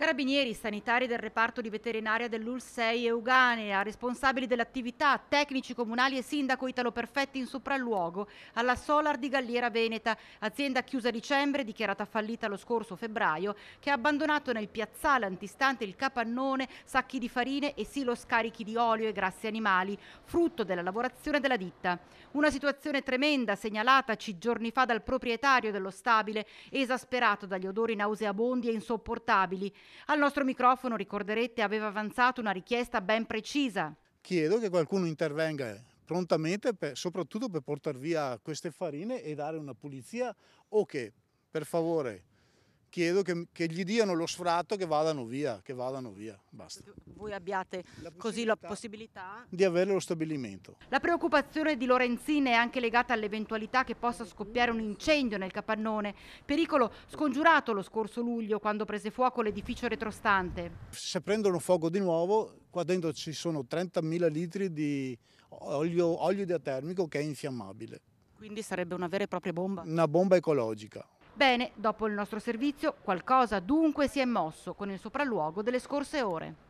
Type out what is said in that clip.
Carabinieri, sanitari del reparto di veterinaria dell'UL6 Euganea, responsabili dell'attività, tecnici comunali e sindaco Italo Perfetti in sopralluogo alla Solar di Galliera Veneta, azienda chiusa a dicembre, dichiarata fallita lo scorso febbraio, che ha abbandonato nel piazzale antistante il capannone, sacchi di farine e silo scarichi di olio e grassi animali, frutto della lavorazione della ditta. Una situazione tremenda segnalataci giorni fa dal proprietario dello stabile, esasperato dagli odori nauseabondi e insopportabili. Al nostro microfono, ricorderete, aveva avanzato una richiesta ben precisa. Chiedo che qualcuno intervenga prontamente, per, soprattutto per portare via queste farine e dare una pulizia o che, per favore, chiedo che, che, gli diano lo sfratto che vadano via, che vadano via, basta. Voi abbiate la così la possibilità di avere lo stabilimento. La preoccupazione di Lorenzin è anche legata all'eventualità che possa scoppiare un incendio nel capannone, pericolo scongiurato lo scorso luglio quando prese fuoco l'edificio retrostante. Se prendono fuoco di nuovo, qua dentro ci sono 30.000 litri di olio, olio diatermico che è infiammabile. Quindi sarebbe una vera e propria bomba? Una bomba ecologica. Bene, dopo il nostro servizio qualcosa dunque si è mosso con il sopralluogo delle scorse ore.